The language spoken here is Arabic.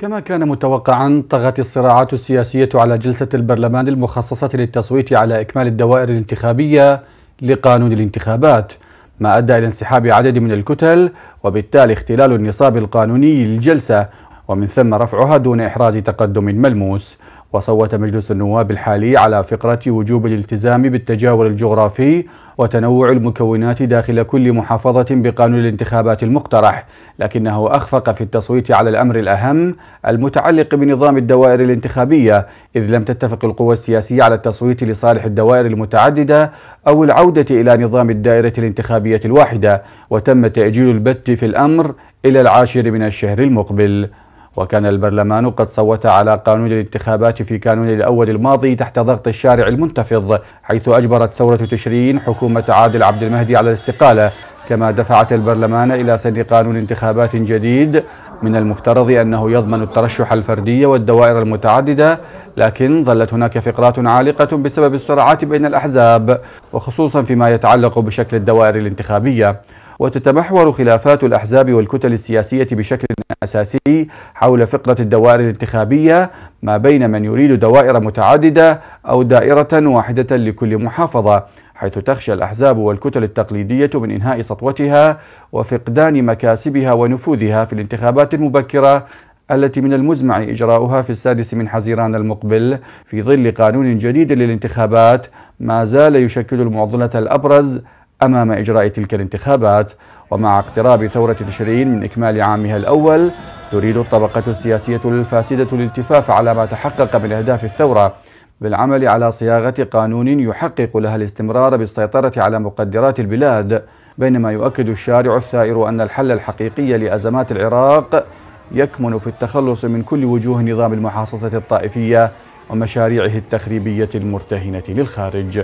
كما كان متوقعا طغت الصراعات السياسية على جلسة البرلمان المخصصة للتصويت على إكمال الدوائر الانتخابية لقانون الانتخابات ما أدى إلى انسحاب عدد من الكتل وبالتالي اختلال النصاب القانوني للجلسة ومن ثم رفعها دون إحراز تقدم ملموس وصوت مجلس النواب الحالي على فقرة وجوب الالتزام بالتجاور الجغرافي وتنوع المكونات داخل كل محافظة بقانون الانتخابات المقترح، لكنه أخفق في التصويت على الأمر الأهم المتعلق بنظام الدوائر الانتخابية، إذ لم تتفق القوى السياسية على التصويت لصالح الدوائر المتعددة أو العودة إلى نظام الدائرة الانتخابية الواحدة، وتم تأجيل البت في الأمر إلى العاشر من الشهر المقبل. وكان البرلمان قد صوت على قانون الانتخابات في كانون الأول الماضي تحت ضغط الشارع المنتفض حيث أجبرت ثورة تشرين حكومة عادل عبد المهدي على الاستقالة كما دفعت البرلمان إلى سن قانون انتخابات جديد من المفترض أنه يضمن الترشح الفردي والدوائر المتعددة لكن ظلت هناك فقرات عالقة بسبب الصراعات بين الأحزاب وخصوصا فيما يتعلق بشكل الدوائر الانتخابية وتتمحور خلافات الأحزاب والكتل السياسية بشكل أساسي حول فقرة الدوائر الانتخابية ما بين من يريد دوائر متعددة أو دائرة واحدة لكل محافظة حيث تخشى الأحزاب والكتل التقليدية من إنهاء سطوتها وفقدان مكاسبها ونفوذها في الانتخابات المبكرة التي من المزمع إجراؤها في السادس من حزيران المقبل في ظل قانون جديد للانتخابات ما زال يشكل المعضلة الأبرز أمام إجراء تلك الانتخابات ومع اقتراب ثورة تشرين من إكمال عامها الأول تريد الطبقة السياسية الفاسدة الالتفاف على ما تحقق من أهداف الثورة بالعمل على صياغة قانون يحقق لها الاستمرار بالسيطرة على مقدرات البلاد بينما يؤكد الشارع الثائر أن الحل الحقيقي لأزمات العراق يكمن في التخلص من كل وجوه نظام المحاصصة الطائفية ومشاريعه التخريبية المرتهنة للخارج